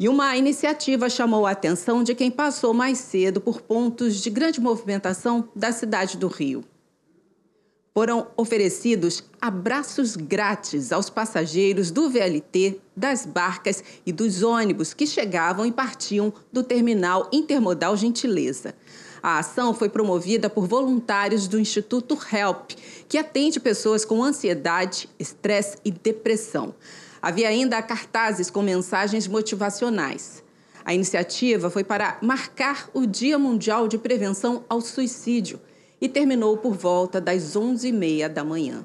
E uma iniciativa chamou a atenção de quem passou mais cedo por pontos de grande movimentação da cidade do Rio. Foram oferecidos abraços grátis aos passageiros do VLT, das barcas e dos ônibus que chegavam e partiam do terminal intermodal Gentileza. A ação foi promovida por voluntários do Instituto HELP, que atende pessoas com ansiedade, estresse e depressão havia ainda cartazes com mensagens motivacionais. A iniciativa foi para marcar o Dia Mundial de Prevenção ao Suicídio e terminou por volta das 11h30 da manhã.